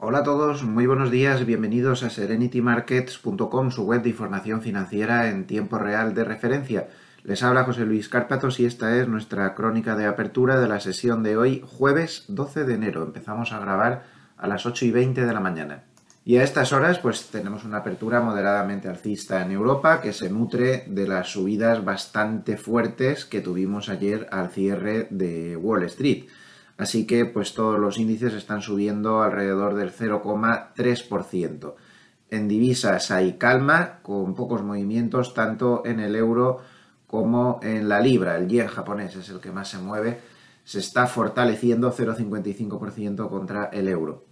Hola a todos, muy buenos días, bienvenidos a serenitymarkets.com, su web de información financiera en tiempo real de referencia. Les habla José Luis Cárpatos y esta es nuestra crónica de apertura de la sesión de hoy, jueves 12 de enero. Empezamos a grabar a las 8 y 20 de la mañana. Y a estas horas pues tenemos una apertura moderadamente alcista en Europa que se nutre de las subidas bastante fuertes que tuvimos ayer al cierre de Wall Street. Así que pues todos los índices están subiendo alrededor del 0,3%. En divisas hay calma con pocos movimientos tanto en el euro como en la libra. El yen japonés es el que más se mueve. Se está fortaleciendo 0,55% contra el euro.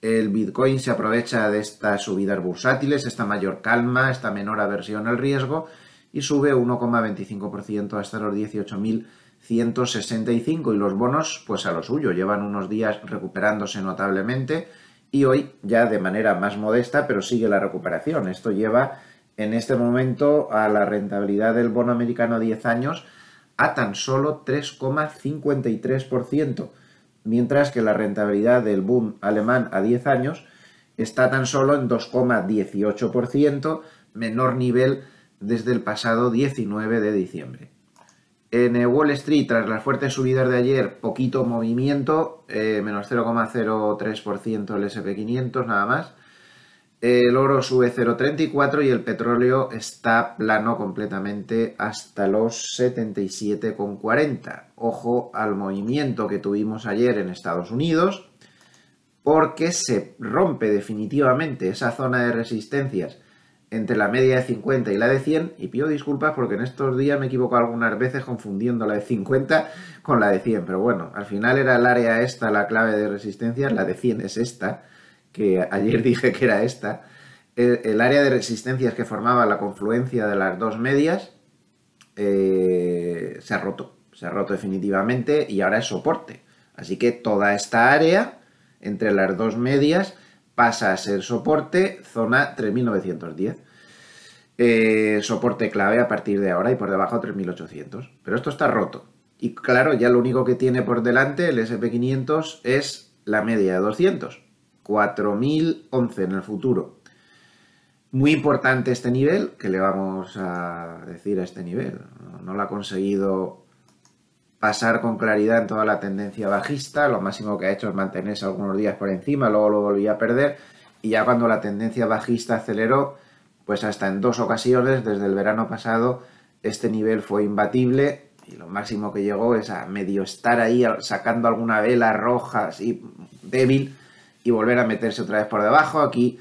El Bitcoin se aprovecha de estas subidas bursátiles, esta mayor calma, esta menor aversión al riesgo y sube 1,25% hasta los 18.000 165 y los bonos pues a lo suyo, llevan unos días recuperándose notablemente y hoy ya de manera más modesta pero sigue la recuperación. Esto lleva en este momento a la rentabilidad del bono americano a 10 años a tan solo 3,53%, mientras que la rentabilidad del boom alemán a 10 años está tan solo en 2,18%, menor nivel desde el pasado 19 de diciembre. En eh, Wall Street, tras las fuertes subidas de ayer, poquito movimiento, eh, menos 0,03% el SP500 nada más. El oro sube 0,34 y el petróleo está plano completamente hasta los 77,40. Ojo al movimiento que tuvimos ayer en Estados Unidos, porque se rompe definitivamente esa zona de resistencias entre la media de 50 y la de 100 y pido disculpas porque en estos días me equivoco algunas veces confundiendo la de 50 con la de 100, pero bueno, al final era el área esta la clave de resistencia, la de 100 es esta, que ayer dije que era esta, el, área de resistencias que formaba la confluencia de las dos medias eh, se ha roto, se ha roto definitivamente y ahora es soporte, así que toda esta área entre las dos medias pasa a ser soporte zona 3910. Eh, soporte clave a partir de ahora y por debajo 3800. Pero esto está roto. Y claro, ya lo único que tiene por delante el SP500 es la media de 200. 4011 en el futuro. Muy importante este nivel, que le vamos a decir a este nivel. No lo ha conseguido pasar con claridad en toda la tendencia bajista, lo máximo que ha hecho es mantenerse algunos días por encima, luego lo volvía a perder y ya cuando la tendencia bajista aceleró, pues hasta en dos ocasiones desde el verano pasado este nivel fue imbatible y lo máximo que llegó es a medio estar ahí sacando alguna vela roja así débil y volver a meterse otra vez por debajo. Aquí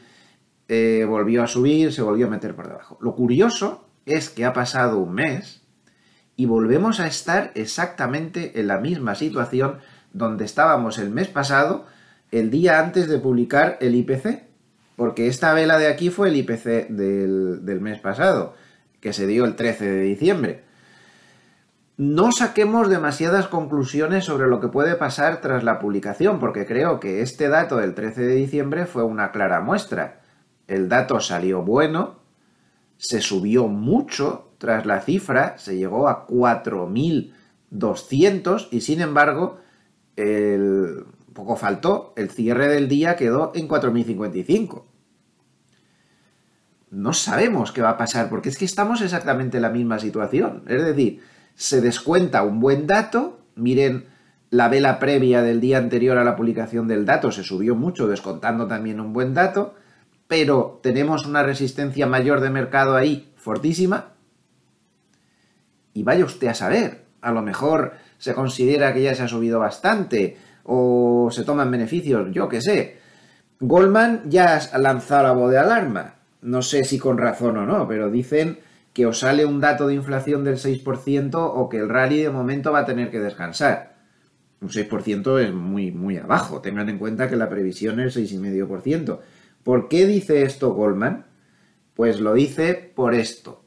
eh, volvió a subir, se volvió a meter por debajo. Lo curioso es que ha pasado un mes y volvemos a estar exactamente en la misma situación donde estábamos el mes pasado, el día antes de publicar el IPC, porque esta vela de aquí fue el IPC del, mes pasado, que se dio el 13 de diciembre. No saquemos demasiadas conclusiones sobre lo que puede pasar tras la publicación, porque creo que este dato del 13 de diciembre fue una clara muestra. El dato salió bueno, se subió mucho tras la cifra, se llegó a 4.200 y sin embargo, el, poco faltó, el cierre del día quedó en 4.055. No sabemos qué va a pasar porque es que estamos exactamente en la misma situación. Es decir, se descuenta un buen dato, miren la vela previa del día anterior a la publicación del dato, se subió mucho descontando también un buen dato, pero tenemos una resistencia mayor de mercado ahí fortísima y vaya usted a saber, a lo mejor se considera que ya se ha subido bastante o se toman beneficios, yo qué sé. Goldman ya ha lanzado la voz de alarma, no sé si con razón o no, pero dicen que os sale un dato de inflación del 6% o que el rally de momento va a tener que descansar. Un 6% es muy, muy abajo, tengan en cuenta que la previsión es el 6,5%. ¿Por qué dice esto Goldman? Pues lo dice por esto.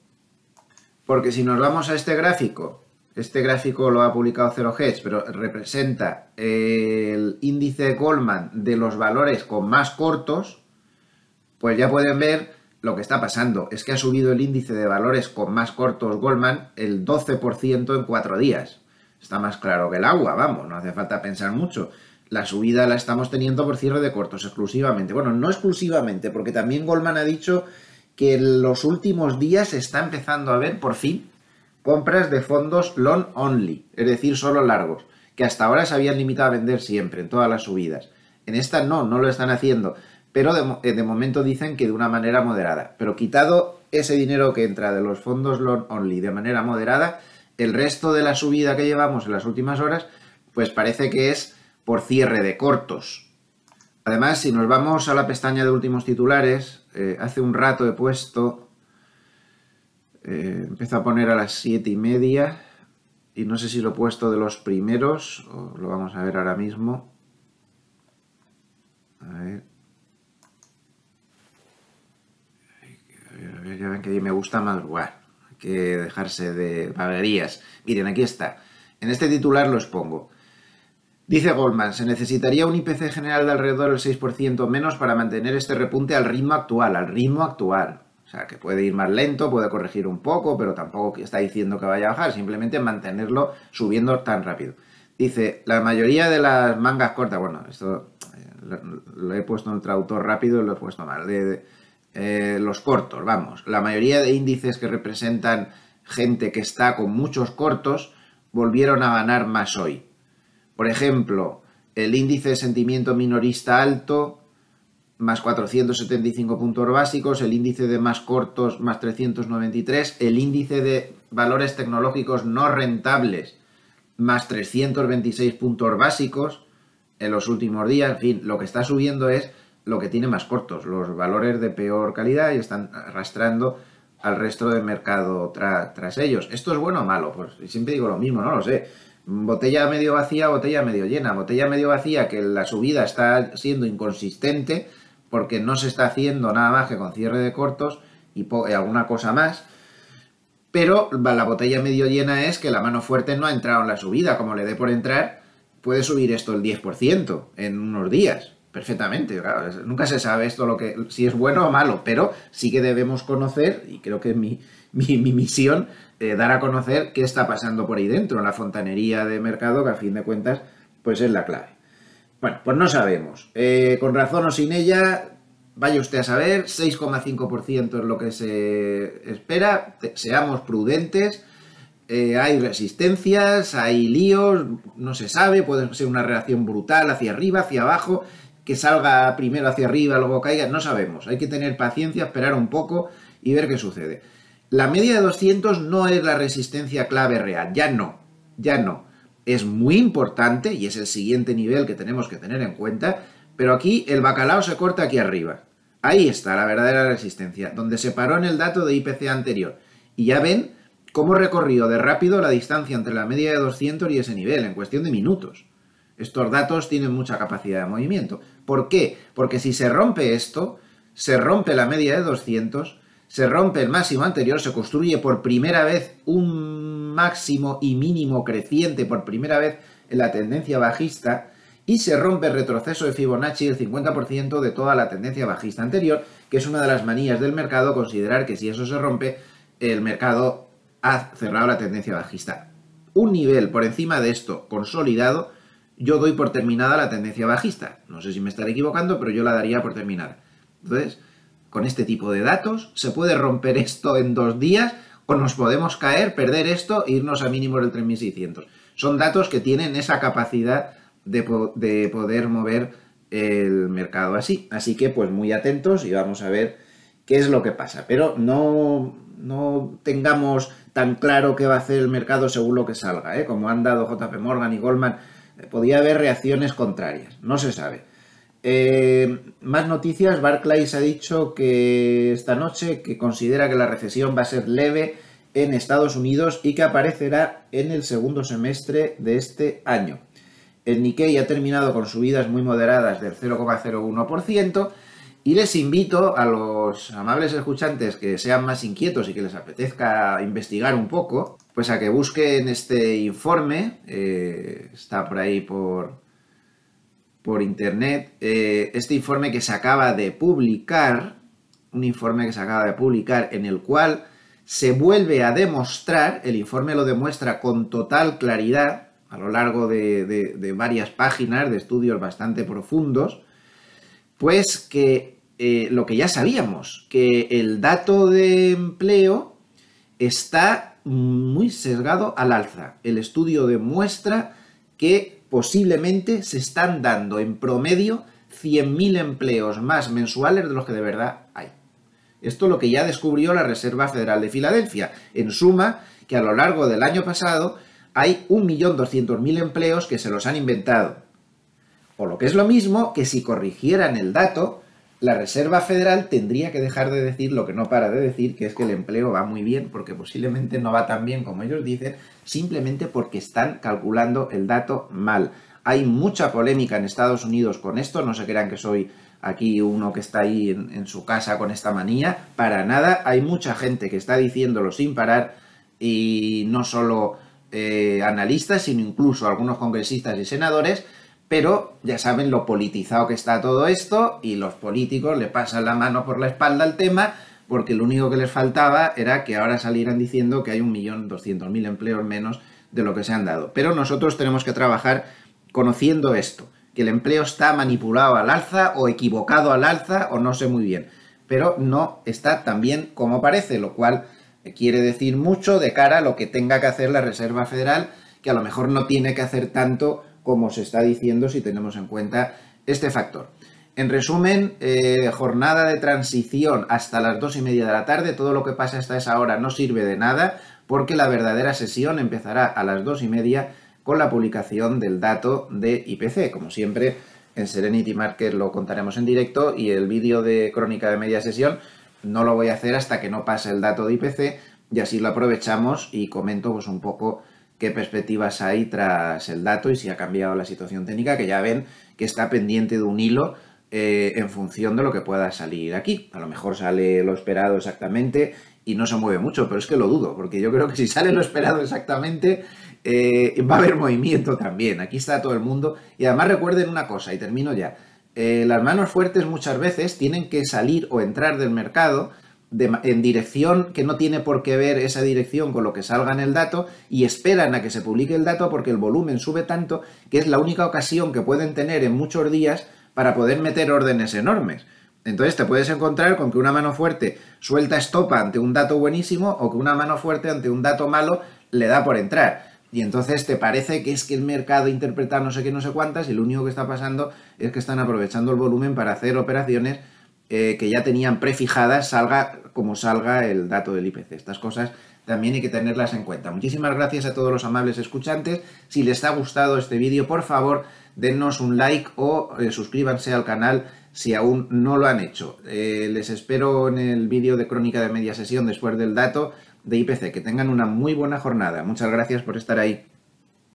Porque si nos vamos a este gráfico, este gráfico lo ha publicado Zero Hedge, pero representa el índice Goldman de los valores con más cortos, pues ya pueden ver lo que está pasando. Es que ha subido el índice de valores con más cortos Goldman el 12% en cuatro días. Está más claro que el agua, vamos, no hace falta pensar mucho. La subida la estamos teniendo por cierre de cortos exclusivamente. Bueno, no exclusivamente, porque también Goldman ha dicho que en los últimos días se está empezando a ver por fin compras de fondos long only, es decir, solo largos, que hasta ahora se habían limitado a vender siempre, en todas las subidas. En esta no, no lo están haciendo, pero eh, de, momento dicen que de una manera moderada. Pero quitado ese dinero que entra de los fondos long only de manera moderada, el resto de la subida que llevamos en las últimas horas, pues parece que es por cierre de cortos. Además, si nos vamos a la pestaña de últimos titulares, eh, hace un rato he puesto, eh, empezó a poner a las siete y media y no sé si lo he puesto de los primeros, o lo vamos a ver ahora mismo. A ver. a ya ven que me gusta madrugar, que dejarse de vaguerías. Miren, aquí está. En este titular los pongo. Dice Goldman, se necesitaría un IPC general de alrededor del 6% menos para mantener este repunte al ritmo actual, al ritmo actual. O sea, que puede ir más lento, puede corregir un poco, pero tampoco está diciendo que vaya a bajar, simplemente mantenerlo subiendo tan rápido. Dice, la mayoría de las mangas cortas, bueno, esto eh, lo, he puesto en el traductor rápido y lo he puesto mal, de, eh, los cortos, vamos, la mayoría de índices que representan gente que está con muchos cortos volvieron a ganar más hoy por ejemplo, el índice de sentimiento minorista alto, más 475 puntos básicos, el índice de más cortos, más 393, el índice de valores tecnológicos no rentables, más 326 puntos básicos en los últimos días. En fin, lo que está subiendo es lo que tiene más cortos, los valores de peor calidad y están arrastrando al resto del mercado tras ellos. ¿Esto es bueno o malo? Pues siempre digo lo mismo, no lo sé. Botella medio vacía, botella medio llena. Botella medio vacía que la subida está siendo inconsistente porque no se está haciendo nada más que con cierre de cortos y eh, alguna cosa más. Pero la botella medio llena es que la mano fuerte no ha entrado en la subida. Como le dé por entrar, puede subir esto el 10% en unos días. Perfectamente, nunca se sabe esto lo que si es bueno o malo, pero sí que debemos conocer, y creo que mi, mi, misión, eh, dar a conocer qué está pasando por ahí dentro, la fontanería de mercado, que a fin de cuentas, pues es la clave. Bueno, pues no sabemos. Eh, con razón o sin ella, vaya usted a saber, 6,5% es lo que se espera, seamos prudentes. Eh, hay resistencias, hay líos, no se sabe, puede ser una reacción brutal hacia arriba, hacia abajo, que salga primero hacia arriba, luego caiga, no sabemos. Hay que tener paciencia, esperar un poco y ver qué sucede. La media de 200 no es la resistencia clave real, ya no, ya no. Es muy importante y es el siguiente nivel que tenemos que tener en cuenta, pero aquí el bacalao se corta aquí arriba. Ahí está la verdadera resistencia, donde se paró en el dato de IPC anterior. Y ya ven cómo recorrió de rápido la distancia entre la media de 200 y ese nivel, en cuestión de minutos. Estos datos tienen mucha capacidad de movimiento. ¿Por qué? Porque si se rompe esto, se rompe la media de 200, se rompe el máximo anterior, se construye por primera vez un máximo y mínimo creciente, por primera vez en la tendencia bajista, y se rompe el retroceso de Fibonacci el 50% de toda la tendencia bajista anterior, que es una de las manías del mercado, considerar que si eso se rompe, el mercado ha cerrado la tendencia bajista. Un nivel por encima de esto consolidado, yo doy por terminada la tendencia bajista. No sé si me estaré equivocando, pero yo la daría por terminada. Entonces, con este tipo de datos, se puede romper esto en dos días o nos podemos caer, perder esto e irnos a mínimos del 3600. Son datos que tienen esa capacidad de, poder mover el mercado así. Así que pues muy atentos y vamos a ver qué es lo que pasa. Pero no, no tengamos tan claro qué va a hacer el mercado según lo que salga. ¿eh? Como han dado JP Morgan y Goldman, eh, podría haber reacciones contrarias. No se sabe. Eh, más noticias, Barclays ha dicho que esta noche que considera que la recesión va a ser leve en Estados Unidos y que aparecerá en el segundo semestre de este año. El Nikkei ha terminado con subidas muy moderadas del 0,01% y les invito a los amables escuchantes que sean más inquietos y que les apetezca investigar un poco, pues a que busquen este informe, eh, está por ahí por, por internet eh, este informe que se acaba de publicar, un informe que se acaba de publicar en el cual se vuelve a demostrar, el informe lo demuestra con total claridad a lo largo de, varias páginas, de estudios bastante profundos, pues que eh, lo que ya sabíamos, que el dato de empleo está muy sesgado al alza. El estudio demuestra que posiblemente se están dando en promedio 100.000 empleos más mensuales de los que de verdad hay. Esto es lo que ya descubrió la Reserva Federal de Filadelfia. En suma, que a lo largo del año pasado hay 1.200.000 empleos que se los han inventado. O lo que es lo mismo que si corrigieran el dato, la Reserva Federal tendría que dejar de decir lo que no para de decir, que es que el empleo va muy bien, porque posiblemente no va tan bien como ellos dicen, simplemente porque están calculando el dato mal. Hay mucha polémica en Estados Unidos con esto, no se crean que soy aquí uno que está ahí en, su casa con esta manía, para nada, hay mucha gente que está diciéndolo sin parar y no solo eh, analistas, sino incluso algunos congresistas y senadores pero ya saben lo politizado que está todo esto y los políticos le pasan la mano por la espalda al tema porque lo único que les faltaba era que ahora salieran diciendo que hay 1.200.000 empleos menos de lo que se han dado. Pero nosotros tenemos que trabajar conociendo esto, que el empleo está manipulado al alza o equivocado al alza o no sé muy bien, pero no está tan bien como parece, lo cual quiere decir mucho de cara a lo que tenga que hacer la Reserva Federal, que a lo mejor no tiene que hacer tanto como se está diciendo si tenemos en cuenta este factor. En resumen, eh, jornada de transición hasta las dos y media de la tarde. Todo lo que pasa hasta esa hora no sirve de nada porque la verdadera sesión empezará a las dos y media con la publicación del dato de IPC. Como siempre, en Serenity Market lo contaremos en directo y el vídeo de crónica de media sesión no lo voy a hacer hasta que no pase el dato de IPC y así lo aprovechamos y comento pues, un poco qué perspectivas hay tras el dato y si ha cambiado la situación técnica, que ya ven que está pendiente de un hilo eh, en función de lo que pueda salir aquí. A lo mejor sale lo esperado exactamente y no se mueve mucho, pero es que lo dudo, porque yo creo que si sale lo esperado exactamente, eh, va a haber movimiento también. Aquí está todo el mundo. Y además recuerden una cosa, y termino ya. Eh, las manos fuertes muchas veces tienen que salir o entrar del mercado en dirección que no tiene por qué ver esa dirección con lo que salga en el dato y esperan a que se publique el dato porque el volumen sube tanto que es la única ocasión que pueden tener en muchos días para poder meter órdenes enormes. Entonces te puedes encontrar con que una mano fuerte suelta estopa ante un dato buenísimo o que una mano fuerte ante un dato malo le da por entrar. Y entonces te parece que es que el mercado interpreta no sé qué, no sé cuántas y lo único que está pasando es que están aprovechando el volumen para hacer operaciones eh, que ya tenían prefijadas, salga como salga el dato del IPC. Estas cosas también hay que tenerlas en cuenta. Muchísimas gracias a todos los amables escuchantes. Si les ha gustado este vídeo, por favor, dennos un like o eh, suscríbanse al canal si aún no lo han hecho. Eh, les espero en el vídeo de crónica de media sesión después del dato de IPC. Que tengan una muy buena jornada. Muchas gracias por estar ahí.